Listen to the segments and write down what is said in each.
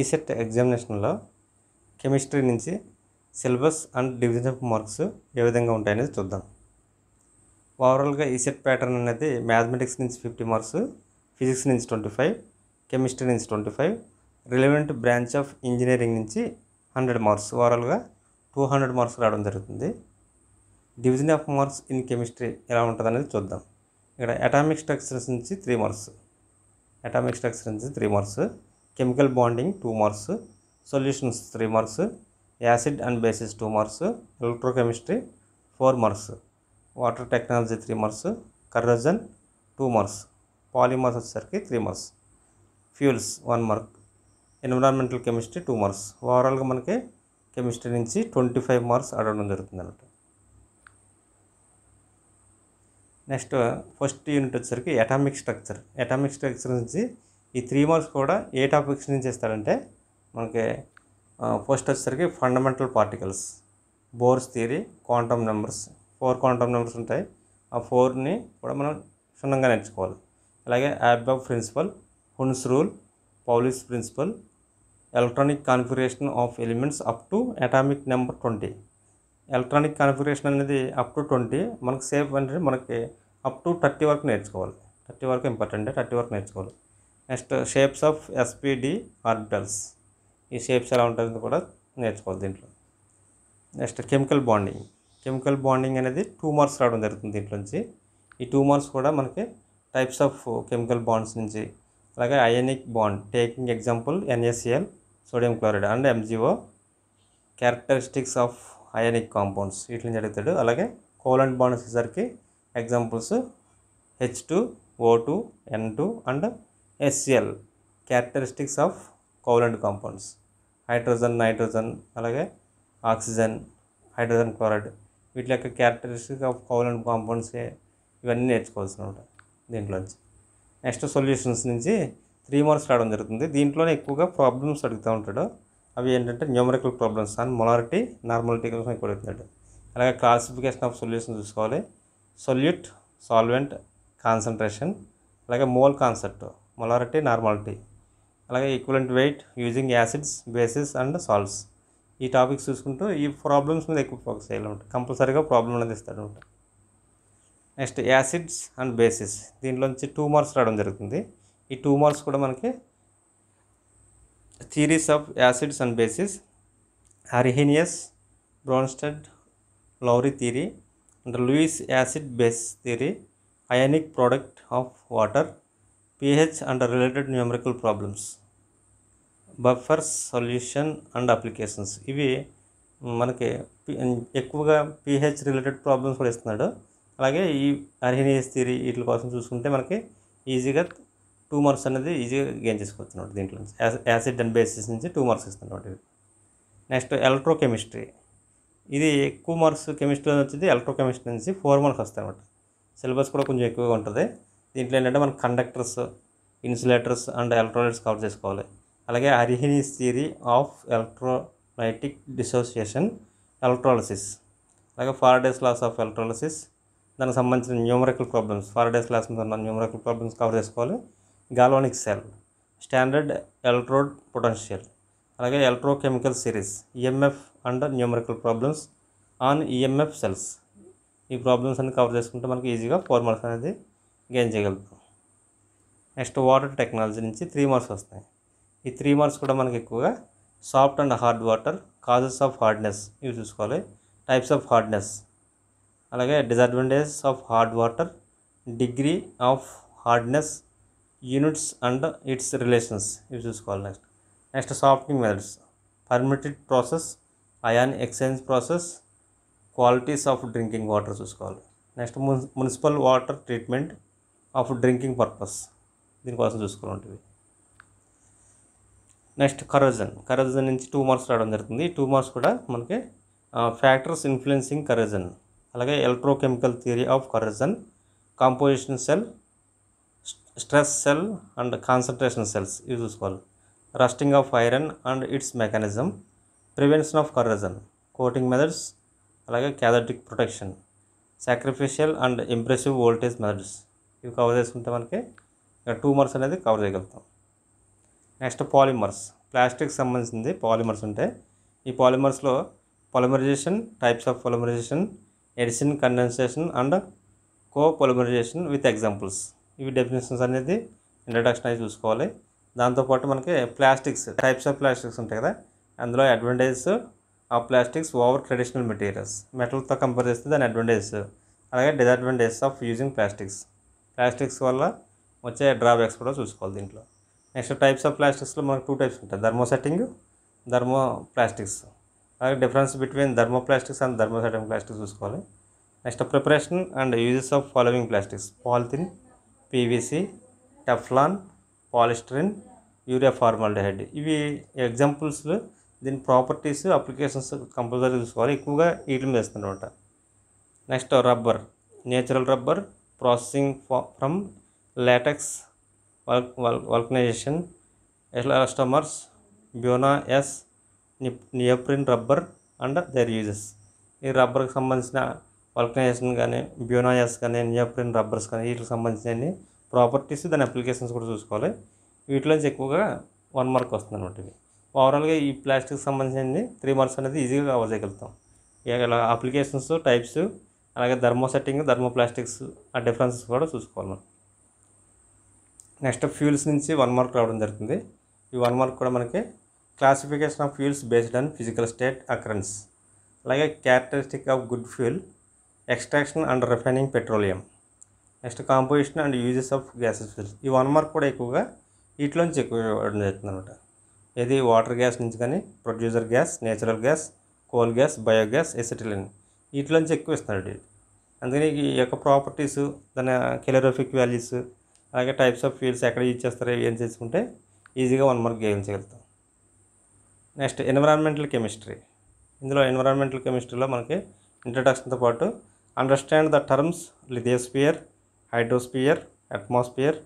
ECET ఎగ్జామినేషన్లో chemistry నుంచి syllabus and division of marks ఏ విధంగా ఉంటాయనేది చూద్దాం ఓవరాల్గా ఈసెట్ ప్యాటర్న్ అనేది మ్యాథమెటిక్స్ నుంచి ఫిఫ్టీ మార్క్స్ ఫిజిక్స్ నుంచి ట్వంటీ ఫైవ్ కెమిస్ట్రీ నుంచి twenty five relevant branch of engineering నుంచి హండ్రెడ్ మార్క్స్ ఓవరాల్గా టూ హండ్రెడ్ మార్క్స్ రావడం జరుగుతుంది division of marks in chemistry ఎలా ఉంటుంది అనేది చూద్దాం ఇక్కడ అటామిక్ స్ట్రక్చర్స్ నుంచి త్రీ మార్క్స్ అటామిక్ స్ట్రక్చర్ నుంచి three marks chemical bonding two marks solutions three marks acid and bases two marks electrochemistry four marks water technology three marks corrosion two marks polymers వచ్చేసరికి three marks fuels one mark environmental chemistry two marks ఓవరాల్గా మనకి chemistry నుంచి twenty five marks అడగడం జరుగుతుంది అన్నట్టు next first unit వచ్చేసరికి atomic structure atomic structure నుంచి ఈ త్రీ మార్క్స్ కూడా ఏ టాపిక్స్ నుంచి ఇస్తారంటే మనకి ఫస్ట్ వచ్చేసరికి fundamental particles Bohr's theory quantum numbers four quantum numbers ఉంటాయి ఆ ఫోర్ని కూడా మనం క్షుణ్ణంగా నేర్చుకోవాలి అలాగే Aufbau principle Hund's rule Pauli's principle electronic configuration of elements up to atomic number twenty electronic configuration అనేది అప్ టు ట్వంటీ మనకు సేఫ్ అంటే మనకి అప్ టు థర్టీ వరకు నేర్చుకోవాలి థర్టీ వరకు ఇంపార్టెంట్ థర్టీ వరకు నేర్చుకోవాలి next shapes of SPD orbitals ఈ షేప్స్ ఎలా ఉంటుంది కూడా నేర్చుకోవాలి దీంట్లో next chemical bonding chemical bonding అనేది టూ మార్క్స్ రావడం జరుగుతుంది దీంట్లో నుంచి ఈ టూ మార్క్స్ కూడా మనకి టైప్స్ ఆఫ్ కెమికల్ బాండ్స్ నుంచి అలాగే ionic bond taking example NSCL sodium chloride and MgO characteristics of ionic compounds వీటిని జరుగుతాడు అలాగే కోలండ్ బాండ్ వచ్చేసరికి examples H two O two N two and SCL characteristics of covalent compounds hydrogen nitrogen అలాగే oxygen hydrogen chloride వీటి యొక్క characteristic of covalent compounds ఇవన్నీ నేర్చుకోవాల్సిన ఉంటాయి దీంట్లోంచి నెక్స్ట్ సొల్యూషన్స్ నుంచి త్రీ మార్క్స్ రావడం జరుగుతుంది దీంట్లోనే ఎక్కువగా ప్రాబ్లమ్స్ అడుగుతూ ఉంటాడు అవి ఏంటంటే numerical problems and molarity normality కోసం ఎక్కువ అడుగుతున్నాడు అలాగే క్లాసిఫికేషన్ ఆఫ్ సొల్యూషన్ చూసుకోవాలి సొల్యూట్ సాల్వెంట్ కాన్సన్ట్రేషన్ అలాగే మోల్ కాన్సెప్ట్ మొలారిటీ నార్మాలిటీ అలాగే equivalent weight using acids bases and salts ఈ టాపిక్స్ చూసుకుంటూ ఈ ప్రాబ్లమ్స్ మీద ఎక్కువ ఫోకస్ చేయాలన్నమాట కంపల్సరీగా ప్రాబ్లం అనేది ఇస్తాడనమాట నెక్స్ట్ యాసిడ్స్ అండ్ బేసిస్ దీంట్లోంచి టూ మార్క్స్ రావడం జరుగుతుంది ఈ టూ మార్క్స్ కూడా మనకి theories of acids and bases Arrhenius Bronsted Lowry theory and Lewis acid base theory ionic product of water pH and related numerical problems buffers solution and applications ఇవి మనకి ఎక్కువగా pH related problems కూడా ఇస్తున్నాడు అలాగే ఈ అర్హినియస్ theory వీటి కోసం చూసుకుంటే మనకి ఈజీగా టూ మార్క్స్ అనేది ఈజీగా గెయిన్ చేసుకోవచ్చు అనమాట దీంట్లో నుంచి యాసిడ్ అండ్ బేసిస్ నుంచి టూ మార్క్స్ ఇస్తున్నాడు నెక్స్ట్ ఎలక్ట్రోకెమిస్ట్రీ ఇది ఎక్కువ మార్క్స్ కెమిస్ట్రీ వచ్చింది ఎలక్ట్రోకెమిస్ట్రీ నుంచి ఫోర్ మార్క్స్ వస్తాయి అనమాట సిలబస్ కూడా కొంచెం ఎక్కువగా ఉంటుంది దీంట్లో ఏంటంటే మనం conductors insulators and electrolytes cover చేసుకోవాలి అలాగే Arrhenius theory of electrolytic dissociation electrolysis అలాగే ఫారడేస్ లాస్ ఆఫ్ ఎలక్ట్రాలసిస్ దానికి సంబంధించిన న్యూమరికల్ ప్రాబ్లమ్స్ ఫారడేస్ లాస్ ఉన్న న్యూమరికల్ ప్రాబ్లమ్స్ కవర్ చేసుకోవాలి galvanic cell standard electrode potential అలాగే electrochemical series EMF e and numerical problems on EMF e cells ఈ problems అన్ని cover చేసుకుంటే మనకి ఈజీగా ఫోర్ మార్క్స్ అనేది ఇంజె కల్కు నెక్స్ట్ వాటర్ టెక్నాలజీ నుంచి 3 మార్క్స్ వస్తాయి ఈ 3 మార్క్స్ కూడా మనకి ఎక్కువగా soft and hard water causes of hardness use చేసుకోవాలి टाइप्स ఆఫ్ హార్డ్నెస్ అలాగే disadvantages of hard water degree of hardness units and its relations use చేసుకోవాలి next next softening methods permutit process ion exchange process qualities of drinking water చూసుకోవాలి next municipal water treatment of drinking purpose దీనికోసం చూసుకున్నవి next corrosion corrosion నుంచి two marks రావడం జరుగుతుంది two marks కూడా మనకి factors influencing corrosion అలాగే electrochemical theory of corrosion composition cell stress cell and concentration cells ఇవి చూసుకోవాలి rusting of iron and its mechanism prevention of corrosion coating methods అలాగే cathodic protection sacrificial and impressive voltage methods ఇవి cover చేసుకుంటే మనకి మర్స్ అనేది cover చేయగలుగుతాం next polymers plastic సంబంధించింది పాలిమర్స్ ఉంటాయి ఈ పాలిమర్స్లో polymerization types of polymerization addition condensation and copolymerization with examples ఇవి డెఫినేషన్స్ అనేది ఇంట్రడక్షన్ అయితే చూసుకోవాలి దాంతోపాటు మనకి ప్లాస్టిక్స్ టైప్స్ ఆఫ్ ప్లాస్టిక్స్ ఉంటాయి కదా అందులో అడ్వాంటేజెస్ ఆ ప్లాస్టిక్స్ ఓవర్ ట్రెడిషనల్ మెటీరియల్స్ మెటల్తో కంపేర్ చేస్తే దాని అడ్వాంటేజెస్ అలాగే disadvantages of using plastics plastics వల్ల వచ్చే డ్రాబ్యాక్స్ కూడా చూసుకోవాలి దీంట్లో నెక్స్ట్ టైప్స్ ఆఫ్ ప్లాస్టిక్స్లో మనకు టూ టైప్స్ ఉంటాయి ధర్మో సెట్టింగ్ ధర్మో ప్లాస్టిక్స్ అలాగే difference between thermoplastics and thermosetting plastics చూసుకోవాలి next preparation and uses of following plastics polythene PVC Teflon polystyrene urea formaldehyde ఇవి ఎగ్జాంపుల్స్ దీని ప్రాపర్టీస్ అప్లికేషన్స్ కంపల్సరీ చూసుకోవాలి ఎక్కువగా వీటి మీద అనమాట next rubber natural rubber processing from latex vulcanization elastomers buna S neoprene rubber and their uses ఈ రబ్బర్కి సంబంధించిన వల్కనైజేషన్ కానీ బ్యూనాయాస్ కానీ నియోప్రిన్ రబ్బర్స్ కానీ వీటికి సంబంధించిన ప్రాపర్టీస్ దాని అప్లికేషన్స్ కూడా చూసుకోవాలి వీటిలోంచి ఎక్కువగా వన్ మార్క్ వస్తుంది అనమాట ఇవి ఓవరాల్గా ఈ ప్లాస్టిక్ సంబంధించింది త్రీ మార్క్స్ అనేది ఈజీగా కవర్ చేయగలుగుతాం ఇలా అప్లికేషన్స్ టైప్స్ అలాగే ధర్మో సెట్టింగ్ ధర్మో ప్లాస్టిక్స్ ఆ డిఫరెన్సెస్ కూడా చూసుకోవాలి మనం నెక్స్ట్ ఫ్యూల్స్ నుంచి వన్ మార్క్ రావడం జరుగుతుంది ఈ వన్ మార్క్ కూడా మనకి classification of fuels based on physical state occurrence అలాగే characteristic of good fuel extraction and refining petroleum next composition and uses of gases fuels ఈ వన్ మార్క్ కూడా ఎక్కువగా వీటిలోంచి ఎక్కువ ఇవ్వడం జరుగుతుంది అనమాట ఇది వాటర్ గ్యాస్ నుంచి కానీ producer gas natural gas coal gas biogas acetylene వీటిలోంచి ఎక్కువ ఇస్తాడు అందుకని ఈ యొక్క ప్రాపర్టీస్ దాని కెలరోఫిక్ వాల్యూస్ అలాగే టైప్స్ ఆఫ్ ఫీల్డ్స్ ఎక్కడ యూజ్ చేస్తారో ఏం చేసుకుంటే ఈజీగా వన్ మార్క్ గెలించగలుగుతాం నెక్స్ట్ ఎన్విరాన్మెంటల్ కెమిస్ట్రీ ఇందులో ఎన్విరాన్మెంటల్ కెమిస్ట్రీలో మనకి ఇంట్రడక్షన్తో పాటు understand the terms lithosphere hydrosphere atmosphere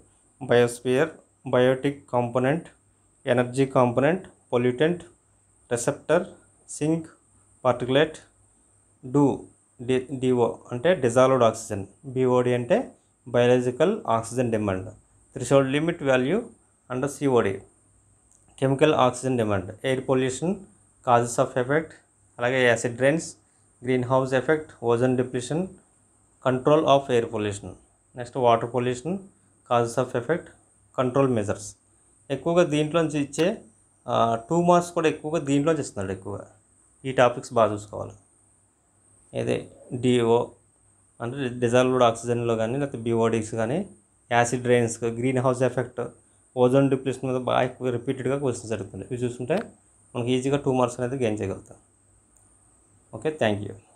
biosphere biotic component energy component pollutant receptor sink particulate do D DO అంటే డిజాల్వ్డ్ ఆక్సిజన్ బిఓడి అంటే biological oxygen demand threshold limit value under COD chemical oxygen demand air pollution causes of effect అలాగే acid rains greenhouse effect ozone depletion control of air pollution next water pollution causes of effect control measures ఎక్కువగా దీంట్లోంచి ఇచ్చే two marks కూడా ఎక్కువగా దీంట్లోంచి ఇస్తున్నాడు ఎక్కువగా ఈ టాపిక్స్ బాగా చూసుకోవాలి ఏదే డిఓ అంటే డిజాల్వ్డ్ ఆక్సిజన్లో కానీ లేకపోతే బీఓడిక్స్ కానీ acid rains greenhouse effect ozone depletion మీద బాగా ఎక్కువ రిపీటెడ్గా క్వశ్చన్స్ జరుగుతుంది ఇవి చూస్తుంటే మనకి ఈజీగా టూ మార్క్స్ అనేది గెయిన్ చేయగలుగుతాం ఓకే థ్యాంక్ యూ